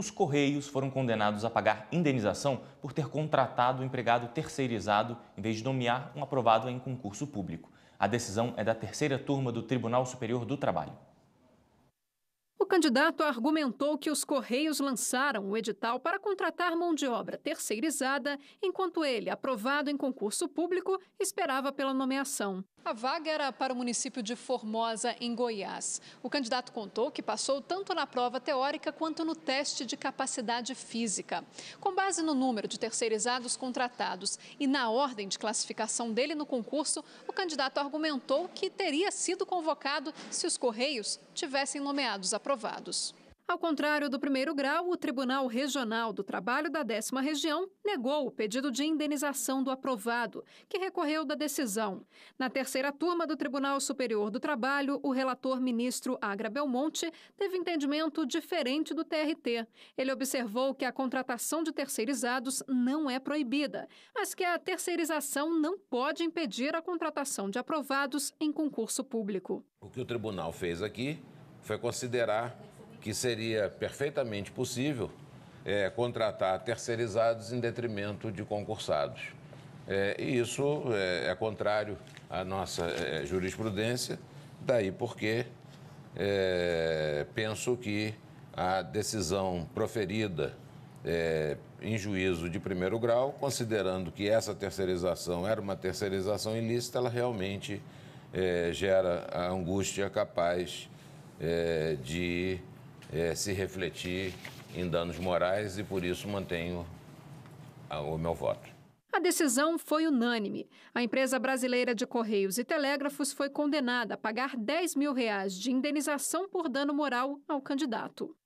os Correios foram condenados a pagar indenização por ter contratado um empregado terceirizado em vez de nomear um aprovado em concurso público. A decisão é da terceira turma do Tribunal Superior do Trabalho candidato argumentou que os Correios lançaram o edital para contratar mão de obra terceirizada, enquanto ele, aprovado em concurso público, esperava pela nomeação. A vaga era para o município de Formosa, em Goiás. O candidato contou que passou tanto na prova teórica quanto no teste de capacidade física. Com base no número de terceirizados contratados e na ordem de classificação dele no concurso, o candidato argumentou que teria sido convocado se os Correios tivessem nomeados aprovados aprovados. Ao contrário do primeiro grau, o Tribunal Regional do Trabalho da Décima Região negou o pedido de indenização do aprovado, que recorreu da decisão. Na terceira turma do Tribunal Superior do Trabalho, o relator ministro Agra Belmonte teve entendimento diferente do TRT. Ele observou que a contratação de terceirizados não é proibida, mas que a terceirização não pode impedir a contratação de aprovados em concurso público. O que o tribunal fez aqui foi considerar que seria perfeitamente possível é, contratar terceirizados em detrimento de concursados. É, e isso é, é, contrário à nossa é, jurisprudência, daí porque é, penso que a decisão proferida é, em juízo de primeiro grau, considerando que essa terceirização era uma terceirização ilícita, ela realmente gera a angústia capaz é, de é, se refletir em danos morais e por isso mantenho a, o meu voto. A decisão foi unânime. A empresa brasileira de Correios e Telégrafos foi condenada a pagar 10 mil reais de indenização por dano moral ao candidato.